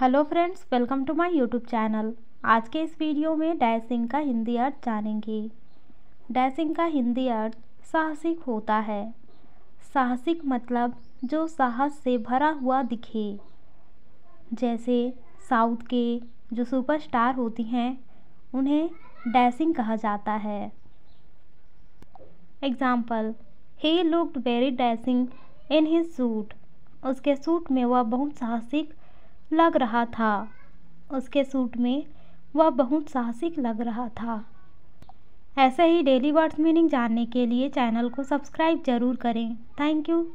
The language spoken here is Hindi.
hello friends welcome to my YouTube channel आज के इस वीडियो में डैसिंग का हिंदी अर्थ जानेंगे डैसिंग का हिंदी अर्थ साहसिक होता है साहसिक मतलब जो साहस से भरा हुआ दिखे जैसे साउथ के जो सुपरस्टार होती हैं उन्हें डैसिंग कहा जाता है example he looked very dashing in his suit उसके सूट में वह बहुत साहसिक लग रहा था उसके सूट में वह बहुत साहसिक लग रहा था ऐसे ही डेली वर्ड्स मीनिंग जानने के लिए चैनल को सब्सक्राइब ज़रूर करें थैंक यू